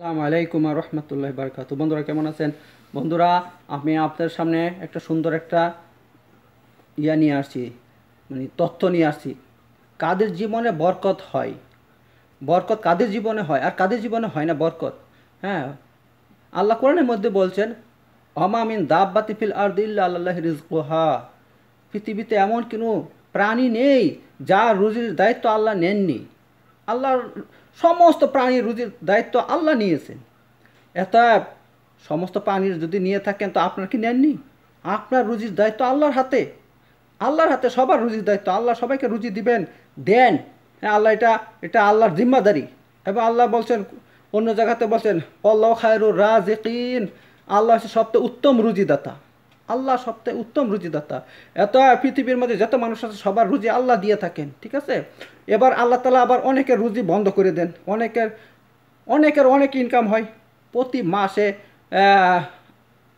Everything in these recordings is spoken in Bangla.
আসসালামু আলাইকুম রহমতুল্লাহ বারকাত বন্ধুরা কেমন আছেন বন্ধুরা আমি আপনাদের সামনে একটা সুন্দর একটা ইয়া নিয়ে আসছি মানে তথ্য নিয়ে আসছি কাদের জীবনে বরকত হয় বরকত কাদের জীবনে হয় আর কাদের জীবনে হয় না বরকত হ্যাঁ আল্লাহ কোরআনের মধ্যে বলছেন অমামিন দাববাতি আর দিল্লা আল্লাহ রিজকুহা পৃথিবীতে এমন কোনো প্রাণী নেই যা রুজির দায়িত্ব আল্লাহ নেননি আল্লাহর সমস্ত প্রাণীর রুজির দায়িত্ব আল্লাহ নিয়েছেন এত সমস্ত প্রাণীর যদি নিয়ে থাকেন তো আপনার কি নেননি আপনার রুজির দায়িত্ব আল্লাহর হাতে আল্লাহর হাতে সবার রুজির দায়িত্ব আল্লাহ সবাইকে রুজি দিবেন দেন হ্যাঁ আল্লাহ এটা এটা আল্লাহর জিম্মাদারি এবং আল্লাহ বলছেন অন্য জায়গাতে বলছেন অল্লাহ খায়রুর রাজ আল্লাহ হচ্ছে সবচেয়ে উত্তম রুজিদাতা আল্লাহ সবথেকে উত্তম রুজিদাতা এত পৃথিবীর মধ্যে যত মানুষ আছে সবার রুজি আল্লাহ দিয়ে থাকেন ঠিক আছে এবার আল্লাহ তালা আবার অনেকের রুজি বন্ধ করে দেন অনেকের অনেকের অনেক ইনকাম হয় প্রতি মাসে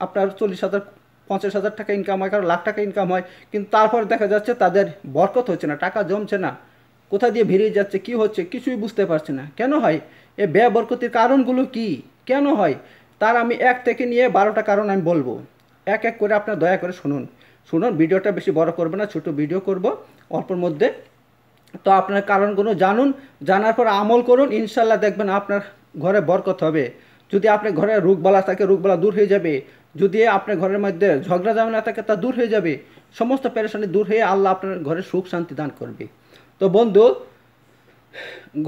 আপনার চল্লিশ হাজার পঞ্চাশ হাজার টাকা ইনকাম হয় কারো লাখ টাকা ইনকাম হয় কিন্তু তারপর দেখা যাচ্ছে তাদের বরকত হচ্ছে না টাকা জমছে না কোথা দিয়ে ভিড়িয়ে যাচ্ছে কি হচ্ছে কিছুই বুঝতে পারছে না কেন হয় এ ব্যয় বরকতির কারণগুলো কি কেন হয় তার আমি এক থেকে নিয়ে বারোটা কারণ আমি বলবো এক এক করে আপনার দয়া করে শুনুন শুনুন ভিডিওটা বেশি বড় করবে না ছোট ভিডিও করব অল্পর মধ্যে তো আপনার কারণগুলো জানুন জানার পর আমল করুন ইনশাল্লাহ দেখবেন আপনার ঘরে বরকত হবে যদি আপনার ঘরে রোগবালা থাকে রোগবালা দূর হয়ে যাবে যদি আপনার ঘরের মধ্যে ঝগড়া ঝামেলা থাকে তা দূর হয়ে যাবে সমস্ত পেরেশানি দূর হয়ে আল্লাহ আপনার ঘরে সুখ শান্তি দান করবে তো বন্ধু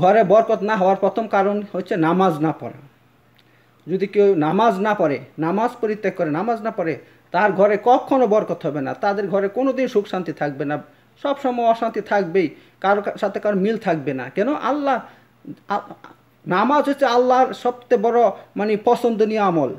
ঘরে বরকত না হওয়ার প্রথম কারণ হচ্ছে নামাজ না পড়া যদি কেউ নামাজ না পড়ে নামাজ পরিত্যাগ করে নামাজ না পড়ে তার ঘরে কখনো বরকত হবে না তাদের ঘরে কোনো দিন সুখ শান্তি থাকবে না সবসময় অশান্তি থাকবেই কারো সাথে কারো মিল থাকবে না কেন আল্লাহ নামাজ হচ্ছে আল্লাহর সবচেয়ে বড় মানে পছন্দনীয় আমল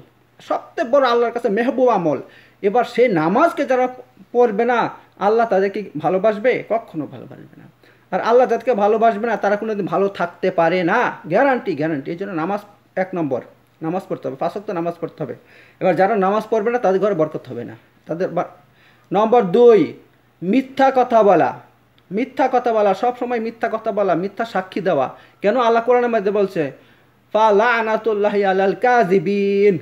সবচেয়ে বড় আল্লাহর কাছে মেহবুব আমল এবার সেই নামাজকে যারা পড়বে না আল্লাহ তাদেরকে ভালোবাসবে কখনো ভালোবাসবে না আর আল্লাহ যাদেরকে ভালোবাসবে না তারা কোনোদিন ভালো থাকতে পারে না গ্যারান্টি গ্যারান্টি এই জন্য নামাজ এক নম্বর নামাজ পড়তে হবে পাঁচক্ত নামাজ পড়তে হবে এবার যারা নামাজ পড়বে না তাদের ঘরে বরকত হবে না তাদের নম্বর দুই মিথ্যা কথা বলা মিথ্যা কথা বলা সব সময় মিথ্যা কথা বলা মিথ্যা সাক্ষী দেওয়া কেন আল্লাহ কোরআন মধ্যে বলছে ফা লানাতুল্লাহি আলাল কাজিবিন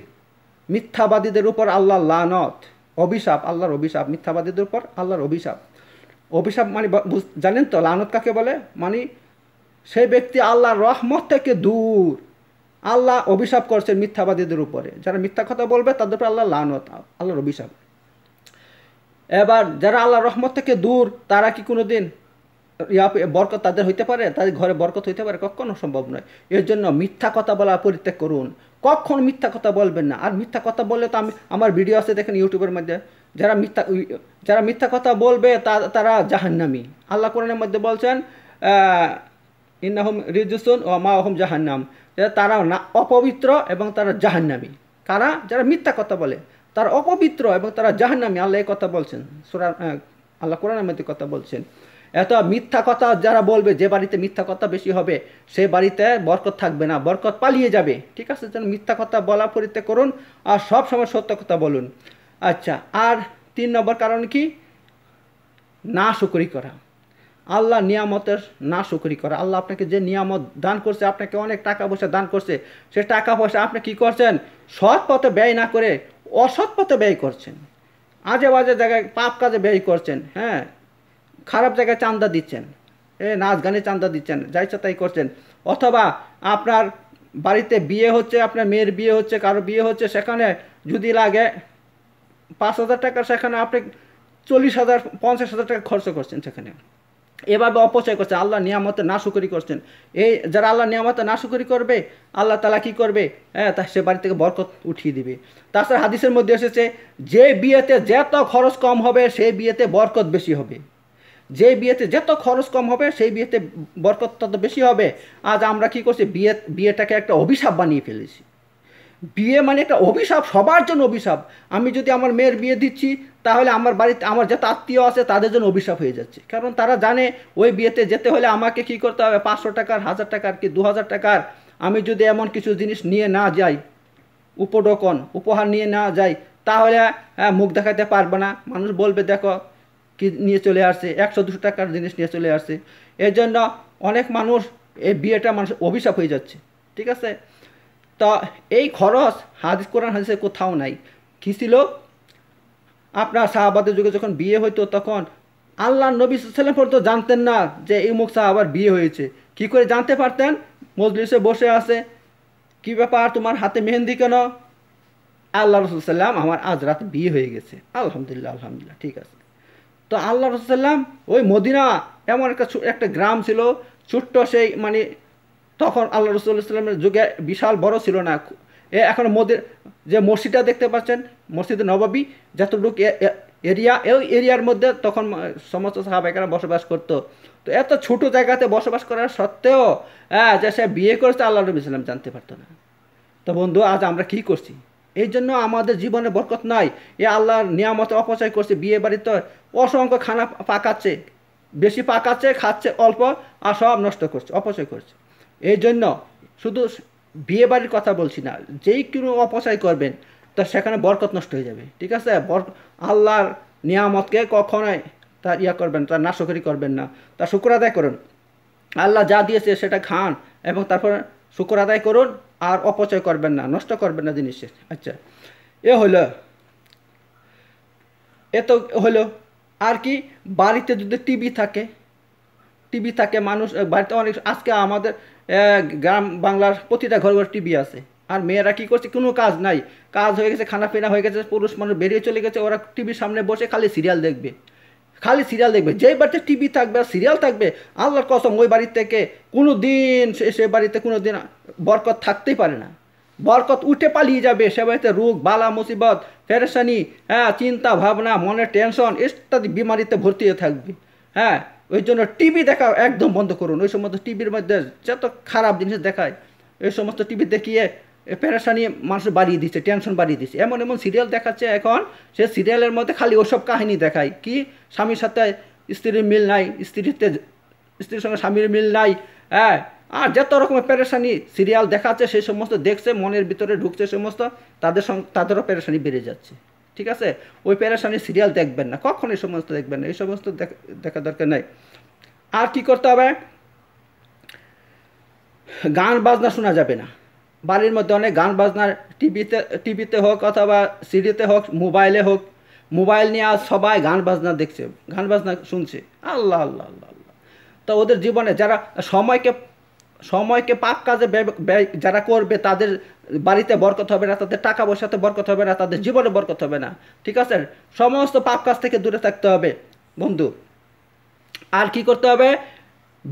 মিথ্যাবাদীদের উপর আল্লাহ লানত অভিশাপ আল্লাহর অভিশাপ মিথ্যাবাদীদের উপর আল্লাহর অভিশাপ অভিশাপ মানে জানেন তো লানত কাকে বলে মানে সেই ব্যক্তি আল্লাহর রহমত থেকে দূর আল্লাহ অভিশাপ করছেন মিথ্যাবাদীদের উপরে যারা মিথ্যা কথা বলবে তাদের উপরে আল্লাহ লানত আল্লাহর অভিশাপ এবার যারা আল্লাহ রহমত থেকে দূর তারা কি কোনো দিন বরকত তাদের হইতে পারে তাদের ঘরে বরকত হইতে পারে কখনো সম্ভব নয় এর জন্য মিথ্যা কথা বলা পরিত্যাগ করুন কখন মিথ্যা কথা বলবেন না আর মিথ্যা কথা বললে তো আমি আমার ভিডিও আছে দেখেন ইউটিউবের মধ্যে যারা মিথ্যা যারা মিথ্যা কথা বলবে তারা জাহান্নামি আল্লাহ কোরআনের মধ্যে বলছেন ইন্নাহম রিজুসুন ও মা ওহম জাহান্নাম তারা না অপবিত্র এবং তারা জাহান্নামি কারা যারা মিথ্যা কথা বলে তারা অপবিত্র এবং তারা জাহান্নামি আল্লাহ কথা বলছেন সুরা আল্লাহ কোরআন মধ্যে কথা বলছেন এত মিথ্যা কথা যারা বলবে যে বাড়িতে মিথ্যা কথা বেশি হবে সে বাড়িতে বরকত থাকবে না বরকত পালিয়ে যাবে ঠিক আছে যেন মিথ্যা কথা বলা পরিত্যাগ করুন আর সব সময় সত্য কথা বলুন আচ্ছা আর তিন নম্বর কারণ কি না শুকরি করা আল্লাহ নিয়ামতের না শুকরি করা আল্লাহ আপনাকে যে নিয়ামত দান করছে আপনাকে অনেক টাকা পয়সা দান করছে সে টাকা পয়সা আপনি কি করছেন সৎ পথে ব্যয় না করে অসৎ পথে ব্যয় করছেন আজে বাজে জায়গায় পাপ কাজে ব্যয় করছেন হ্যাঁ খারাপ জায়গায় চান্দা দিচ্ছেন এ নাচ গানে চান্দা দিচ্ছেন যাইছে তাই করছেন অথবা আপনার বাড়িতে বিয়ে হচ্ছে আপনার মেয়ের বিয়ে হচ্ছে কারো বিয়ে হচ্ছে সেখানে যদি লাগে পাঁচ হাজার টাকা সেখানে আপনি চল্লিশ হাজার পঞ্চাশ হাজার টাকা খরচ করছেন সেখানে এভাবে অপচয় করছে আল্লাহ নিয়ামতে না শুকরি করছেন এই যারা আল্লাহ নিয়ামতে না শুকরি করবে আল্লাহ তালা কি করবে হ্যাঁ তা সে বাড়ি থেকে বরকত উঠিয়ে দিবে তাছাড়া হাদিসের মধ্যে এসেছে যে বিয়েতে যত খরচ কম হবে সেই বিয়েতে বরকত বেশি হবে যে বিয়েতে যত খরচ কম হবে সেই বিয়েতে বরকত তত বেশি হবে আজ আমরা কি করছি বিয়ে বিয়েটাকে একটা অভিশাপ বানিয়ে ফেলেছি বিয়ে মানে একটা অভিশাপ সবার জন্য অভিশাপ আমি যদি আমার মেয়ের বিয়ে দিচ্ছি তাহলে আমার বাড়িতে আমার যাতে আত্মীয় আছে তাদের জন্য অভিশাপ হয়ে যাচ্ছে কারণ তারা জানে ওই বিয়েতে যেতে হলে আমাকে কি করতে হবে পাঁচশো টাকার হাজার টাকার কি দু হাজার টাকার আমি যদি এমন কিছু জিনিস নিয়ে না যাই উপডকন উপহার নিয়ে না যাই তাহলে হ্যাঁ মুখ দেখাতে পারবে না মানুষ বলবে দেখো কি নিয়ে চলে আসছে একশো দুশো টাকার জিনিস নিয়ে চলে আসছে এর জন্য অনেক মানুষ এই বিয়েটা মানুষ অভিশাপ হয়ে যাচ্ছে ঠিক আছে তা এই খরচ হাদিস কোরআন হাদিসে কোথাও নাই কী ছিল আপনার শাহাবাদের যুগে যখন বিয়ে হইতো তখন আল্লাহ নবী সাল্লাম পর্যন্ত জানতেন না যে এই মুখ সাহাবার বিয়ে হয়েছে কি করে জানতে পারতেন মজলিসে বসে আছে কি ব্যাপার তোমার হাতে মেহেন্দি কেন আল্লাহ সাল্লাম আমার আজ রাত বিয়ে হয়ে গেছে আলহামদুলিল্লাহ আলহামদুলিল্লাহ ঠিক আছে তো আল্লাহ সাল্লাম ওই মদিনা এমন একটা একটা গ্রাম ছিল ছোট্ট সেই মানে তখন আল্লাহ রসুল্লাহামের যুগে বিশাল বড় ছিল না এ এখন মোদের যে মসজিদটা দেখতে পাচ্ছেন মসজিদে নবাবী যতটুক এরিয়া এই এরিয়ার মধ্যে তখন সমস্ত সাহাবাইকারা বসবাস করতো তো এত ছোট জায়গাতে বসবাস করার সত্ত্বেও হ্যাঁ যে সে বিয়ে করেছে আল্লাহ রবী ইসলাম জানতে পারতো না তো বন্ধু আজ আমরা কি করছি এই জন্য আমাদের জীবনে বরকত নাই এ আল্লাহর নিয়ামত অপচয় করছে বিয়ে বাড়িতে অসংখ্য খানা পাকাচ্ছে বেশি পাকাচ্ছে খাচ্ছে অল্প আর সব নষ্ট করছে অপচয় করছে এই জন্য শুধু বিয়ে বাড়ির কথা বলছি না যেই কোনো অপচয় করবেন তা সেখানে বরকত নষ্ট হয়ে যাবে ঠিক আছে বর আল্লাহর নিয়ামতকে কখনোই তার ইয়া করবেন তার নাশকরি করবেন না তা শুক্র আদায় করুন আল্লাহ যা দিয়েছে সেটা খান এবং তারপর শুক্র আদায় করুন আর অপচয় করবেন না নষ্ট করবেন না জিনিসের আচ্ছা এ হলো এ তো হলো আর কি বাড়িতে যদি টিভি থাকে টিভি থাকে মানুষ বাড়িতে অনেক আজকে আমাদের গ্রাম বাংলার প্রতিটা ঘর ঘর টিভি আছে আর মেয়েরা কি করছে কোনো কাজ নাই কাজ হয়ে গেছে খানা পিনা হয়ে গেছে পুরুষ মানুষ বেরিয়ে চলে গেছে ওরা টিভির সামনে বসে খালি সিরিয়াল দেখবে খালি সিরিয়াল দেখবে যেই বাড়িতে টিভি থাকবে আর সিরিয়াল থাকবে আল্লাহর কসম ওই বাড়ির থেকে কোনো দিন সে বাড়িতে কোনো দিন বরকত থাকতেই পারে না বরকত উঠে পালিয়ে যাবে সে বাড়িতে রোগ বালা মুসিবত ফেরেসানি হ্যাঁ চিন্তা ভাবনা মনের টেনশন ইত্যাদি বিমারিতে ভর্তি হয়ে থাকবে হ্যাঁ ওই জন্য টিভি দেখা একদম বন্ধ করুন ওই সমস্ত টিভির মধ্যে যত খারাপ জিনিস দেখায় এই সমস্ত টিভি দেখিয়ে প্যারাসানি মানুষ বাড়িয়ে দিচ্ছে টেনশন বাড়িয়ে দিচ্ছে এমন এমন সিরিয়াল দেখাচ্ছে এখন সে সিরিয়ালের মধ্যে খালি ওসব কাহিনী দেখায় কি স্বামীর সাথে স্ত্রীর মিল নাই স্ত্রীতে স্ত্রীর সঙ্গে স্বামীর মিল নাই হ্যাঁ আর যত রকমের প্যারাসানি সিরিয়াল দেখাচ্ছে সেই সমস্ত দেখছে মনের ভিতরে ঢুকছে সমস্ত তাদের সঙ্গে তাদেরও প্যারেশানি বেড়ে যাচ্ছে ঠিক আছে ওই প্যারার সামনে সিরিয়াল দেখবেন না কখন এই সমস্ত দেখবেন না এই সমস্ত দেখা দরকার নাই আর কি করতে হবে গান বাজনা শোনা যাবে না বাড়ির মধ্যে অনেক গান বাজনা টিভিতে টিভিতে হোক অথবা সিডিতে হোক মোবাইলে হোক মোবাইল নিয়ে আজ সবাই গান বাজনা দেখছে গান বাজনা শুনছে আল্লাহ আল্লাহ আল্লাহ আল্লাহ তো ওদের জীবনে যারা সময়কে সময়কে পাপ কাজে ব্যয় যারা করবে তাদের বাড়িতে বরকত হবে না তাদের টাকা পয়সাতে বরকত হবে না তাদের জীবনে বরকত হবে না ঠিক আছে সমস্ত পাপ কাজ থেকে দূরে থাকতে হবে বন্ধু আর কি করতে হবে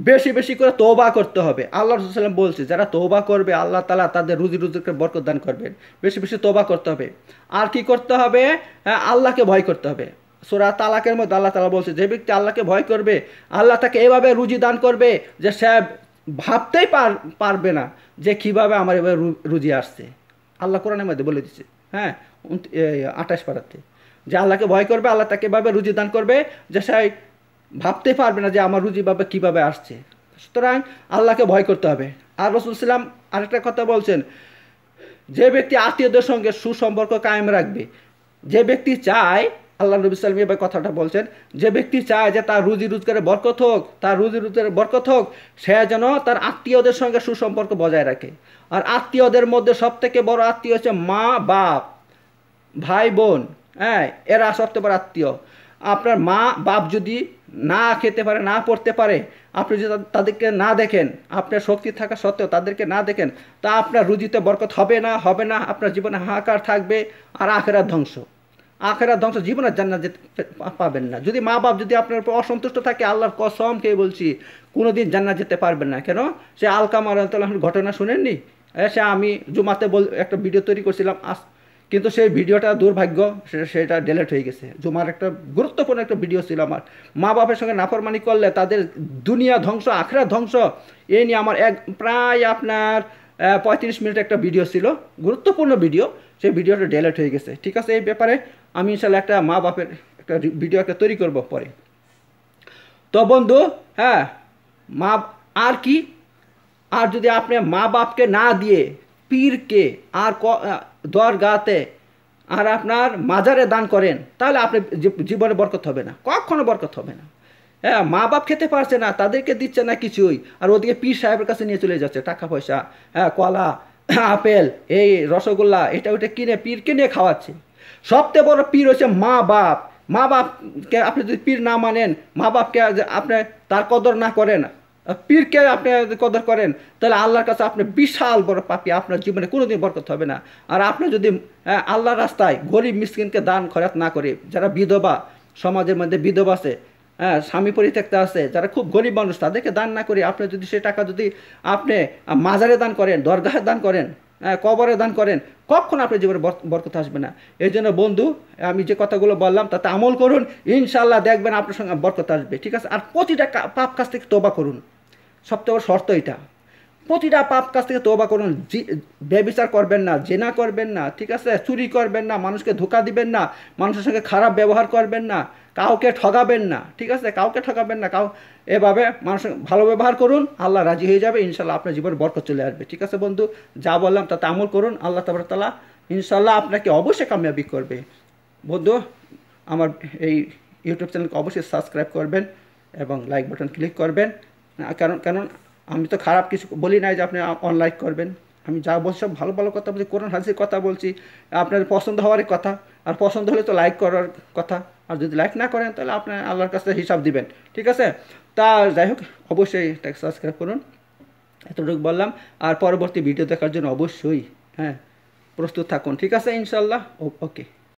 বেশি বেশি করে তোবা করতে হবে আল্লাহ রসুলাম বলছে যারা তৌবা করবে আল্লাহ তালা তাদের রুজি রুজিকে বরকত দান করবেন বেশি বেশি তোবা করতে হবে আর কি করতে হবে হ্যাঁ, আল্লাহকে ভয় করতে হবে সোরা তালাকের মধ্যে আল্লাহ তালা বলছে যে ব্যক্তি আল্লাহকে ভয় করবে আল্লাহ তাকে এভাবে রুজি দান করবে যে সে ভাবতেই পারবে না যে কিভাবে আমার এবার রুজি আসছে আল্লাহ কোরআনের মধ্যে বলে দিচ্ছে হ্যাঁ আঠাশ পাড়াতে যে আল্লাহকে ভয় করবে আল্লাহ তাকে এভাবে রুজি দান করবে যে সে ভাবতেই পারবে না যে আমার রুজি বাবা কীভাবে আসছে সুতরাং আল্লাহকে ভয় করতে হবে আর রসুল ইসলাম আরেকটা কথা বলছেন যে ব্যক্তি আত্মীয়দের সঙ্গে সুসম্পর্ক কায়েম রাখবে যে ব্যক্তি চায় আল্লাহ নবী সাল্লাম এবার কথাটা বলছেন যে ব্যক্তি চায় যে তার রুজি রোজগারে বরকত হোক তার রুজি রোজগারে বরকত হোক সে যেন তার আত্মীয়দের সঙ্গে সুসম্পর্ক বজায় রাখে আর আত্মীয়দের মধ্যে সবথেকে বড় আত্মীয় হচ্ছে মা বাপ ভাই বোন হ্যাঁ এরা সবথেকে বড় আত্মীয় আপনার মা বাপ যদি না খেতে পারে না পড়তে পারে আপনি যদি তাদেরকে না দেখেন আপনার শক্তি থাকা সত্ত্বেও তাদেরকে না দেখেন তা আপনার রুজিতে বরকত হবে না হবে না আপনার জীবনে হাহাকার থাকবে আর আখেরার ধ্বংস আখেরা ধ্বংস জীবনের জান্নাত যেতে পাবেন না যদি মা বাপ যদি আপনার উপর অসন্তুষ্ট থাকে আল্লাহর কসম কে বলছি কোনো দিন জান্নাত যেতে পারবেন না কেন সে আলকাম আল্লাহর ঘটনা শুনেননি সে আমি জুমাতে বল একটা ভিডিও তৈরি করছিলাম আস কিন্তু সেই ভিডিওটা দুর্ভাগ্য সেটা সেটা ডিলেট হয়ে গেছে জুমার একটা গুরুত্বপূর্ণ একটা ভিডিও ছিল আমার মা বাপের সঙ্গে নাফরমানি করলে তাদের দুনিয়া ধ্বংস আখড়া ধ্বংস এ নিয়ে আমার এক প্রায় আপনার পঁয়ত্রিশ মিনিট একটা ভিডিও ছিল গুরুত্বপূর্ণ ভিডিও সেই ভিডিওটা ডেলেট হয়ে গেছে ঠিক আছে এই ব্যাপারে আমি ইনশাল্লাহ একটা মা বাপের একটা ভিডিও একটা তৈরি করব পরে তো বন্ধু হ্যাঁ মা আর কি আর যদি আপনি মা বাপকে না দিয়ে পীরকে আর ক দরগাতে আর আপনার মাজারে দান করেন তাহলে আপনি জীবনে বরকত হবে না কখনো বরকত হবে না হ্যাঁ মা বাপ খেতে পারছে না তাদেরকে দিচ্ছে না কিছুই আর ওদিকে পীর সাহেবের কাছে নিয়ে চলে যাচ্ছে টাকা পয়সা হ্যাঁ কলা আপেল এই রসগোল্লা এটা ওটা কিনে পীরকে নিয়ে খাওয়াচ্ছে সবচেয়ে বড় পীর হচ্ছে মা বাপ মা বাপকে আপনি যদি পীর না মানেন মা বাপকে আপনি তার কদর না করেন পীরকে আপনি কদর করেন তাহলে আল্লাহর কাছে আপনি বিশাল বড় পাপি আপনার জীবনে কোনোদিন বরকত হবে না আর আপনি যদি হ্যাঁ, আল্লাহর রাস্তায় গরিব মিসকিনকে দান খরাত না করে যারা বিধবা সমাজের মধ্যে বিধবা আছে হ্যাঁ স্বামী পরিত্যক্ত আছে যারা খুব গরিব মানুষ তাদেরকে দান না করে আপনি যদি সে টাকা যদি আপনি মাজারে দান করেন দরগাহে দান করেন হ্যাঁ, কবরে দান করেন কখন আপনার জীবনে বরকত আসবে না এই জন্য বন্ধু আমি যে কথাগুলো বললাম তাতে আমল করুন ইনশাল্লাহ দেখবেন আপনার সঙ্গে বরকত আসবে ঠিক আছে আর প্রতিটা পাপ কাজ থেকে তোবা করুন সবচেয়ে বড় শর্ত এটা প্রতিটা পাপ কাজ থেকে তোবা করুন ব্যবচার করবেন না জেনা করবেন না ঠিক আছে চুরি করবেন না মানুষকে ধোকা দিবেন না মানুষের সঙ্গে খারাপ ব্যবহার করবেন না কাউকে ঠগাবেন না ঠিক আছে কাউকে ঠগাবেন না কাউ এভাবে মানুষের ভালো ব্যবহার করুন আল্লাহ রাজি হয়ে যাবে ইনশাল্লাহ আপনার জীবন বরকত চলে আসবে ঠিক আছে বন্ধু যা বললাম তাতে আমল করুন আল্লাহ তাবরতালা ইনশাল্লাহ আপনাকে অবশ্যই কামিয়াবি করবে বন্ধু আমার এই ইউটিউব চ্যানেলকে অবশ্যই সাবস্ক্রাইব করবেন এবং লাইক বাটন ক্লিক করবেন কারণ কারণ আমি তো খারাপ কিছু বলি নাই যে আপনি অনলাইক করবেন আমি যা বলছি সব ভালো ভালো কথা বলছি কোরআন হাজির কথা বলছি আপনার পছন্দ হওয়ারই কথা আর পছন্দ হলে তো লাইক করার কথা আর যদি লাইক না করেন তাহলে আপনার আল্লাহর কাছে হিসাব দিবেন ঠিক আছে তা যাই হোক অবশ্যই সাবস্ক্রাইব করুন এতটুকু বললাম আর পরবর্তী ভিডিও দেখার জন্য অবশ্যই হ্যাঁ প্রস্তুত থাকুন ঠিক আছে ইনশাল্লাহ ওকে